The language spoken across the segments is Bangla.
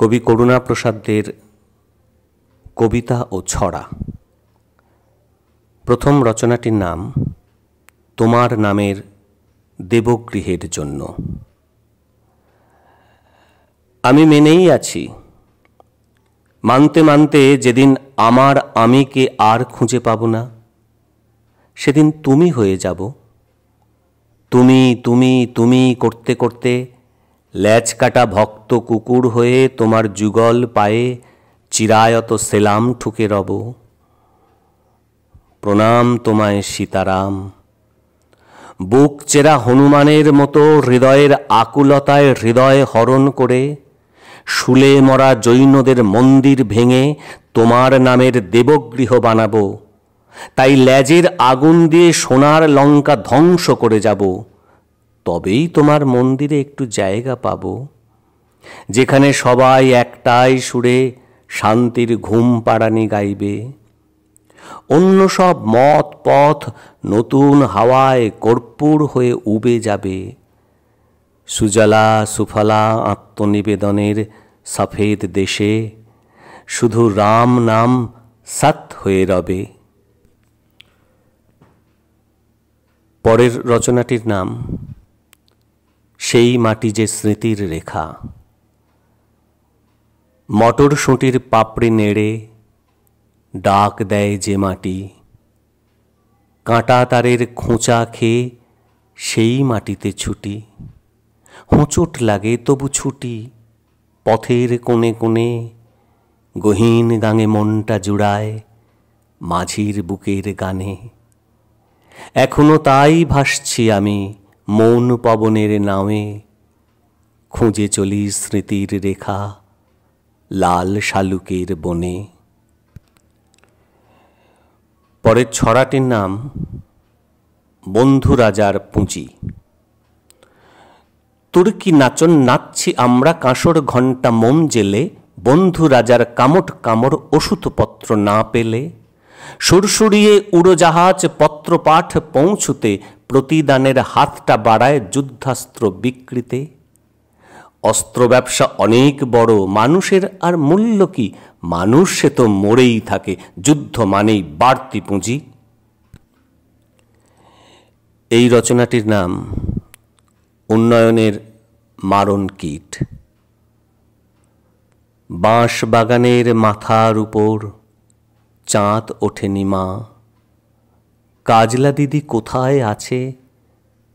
কবি করুণা কবিতা ও ছড়া প্রথম রচনাটির নাম তোমার নামের দেবগৃহের জন্য আমি মেনেই আছি মানতে মানতে যেদিন আমার আমিকে আর খুঁজে পাব না সেদিন তুমি হয়ে যাব তুমি তুমি তুমি করতে করতে ল্যাচ কাটা ভক্ত কুকুর হয়ে তোমার যুগল পায়ে চিরায়ত সেলাম ঠুকে রব প্রণাম তোমায় সীতারাম বুক চেরা হনুমানের মতো হৃদয়ের আকুলতায় হৃদয় হরণ করে শুলে মরা জৈনদের মন্দির ভেঙে তোমার নামের দেবগৃহ বানাবো তাই ল্যাজের আগুন দিয়ে সোনার লঙ্কা ধ্বংস করে যাবো তবেই তোমার মন্দিরে একটু জায়গা পাব যেখানে সবাই একটাই সুরে শান্তির ঘুম পাড়ানি গাইবে অন্য সব মত পথ নতুন হাওয়ায় কর্পূর হয়ে উবে যাবে সুজালা সুফলা আত্মনিবেদনের সফেদ দেশে শুধু রাম নাম সাত হয়ে রবে পরের রচনাটির নাম সেই মাটি যে স্মৃতির রেখা মটরশুঁটির পাপড়ি নেড়ে ডাক দেয় যে মাটি কাঁটা তারের খোঁচা খেয়ে সেই মাটিতে ছুটি হোঁচট লাগে তবু ছুটি পথের কোণে কোণে গহীন গাঙে মনটা জুড়ায় মাঝির বুকের গানে এখনো তাই ভাসছি আমি মৌন পবনের নামে খুঁজে চলি স্মৃতির রেখা লাল শালুকের বনে পরের ছড়াটির নাম বন্ধু রাজার পুঁজি তুর্কি নাচন নাচছি আমরা কাঁসর ঘণ্টা মম জেলে বন্ধু রাজার কামট কামড় ওষুধপত্র না পেলে সুরসুরিয়ে উড়োজাহাজ পত্রপাঠ পৌঁছুতে প্রতিদানের হাতটা বাড়ায় যুদ্ধাস্ত্র বিক্রিতে অস্ত্র ব্যবসা অনেক বড় মানুষের আর মূল্য কি মানুষ সে তো মরেই থাকে যুদ্ধ মানেই বাড়তি পুঁজি এই রচনাটির নাম উন্নয়নের মারণ কীট বাঁশ বাগানের মাথার উপর চাঁদ ওঠেনি মা কাজলা দিদি কোথায় আছে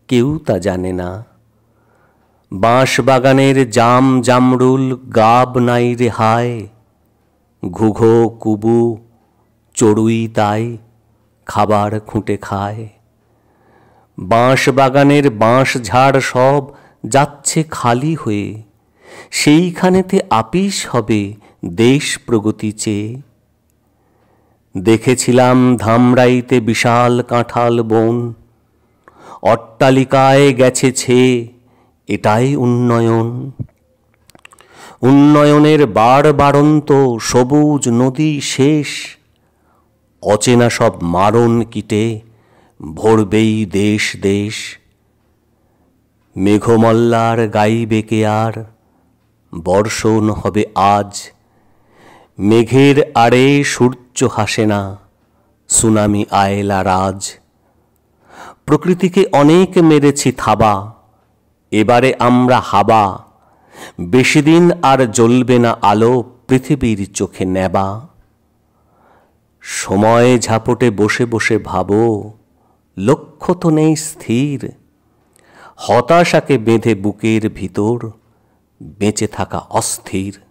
কেউ তা জানে না বাঁশ বাগানের জাম জামরুল গাব নাই রে হায় ঘুঘো কুবু চড়ুই তাই খাবার খুঁটে খায় বাঁশ বাগানের বাঁশ ঝাড় সব যাচ্ছে খালি হয়ে সেইখানেতে আপিস হবে দেশ প্রগতি চেয়ে দেখেছিলাম ধামরাইতে বিশাল কাঁঠাল বন অট্টালিকায় গেছে ছে এটাই উন্নয়ন উন্নয়নের বার বারন্ত সবুজ নদী শেষ অচেনা সব মারণ কিটে ভরবেই দেশ দেশ মেঘমল্লার গাইবে কে আর বর্ষণ হবে আজ মেঘের আড়ে সূর্য হাসে না সুনামি আয়েলা রাজ প্রকৃতিকে অনেক মেরেছি থাবা এবারে আমরা হাবা বেশিদিন আর জ্বলবে না আলো পৃথিবীর চোখে নেবা সময় ঝাপটে বসে বসে ভাবো লক্ষ্য তো নেই স্থির হতাশাকে বেঁধে বুকের ভিতর বেঁচে থাকা অস্থির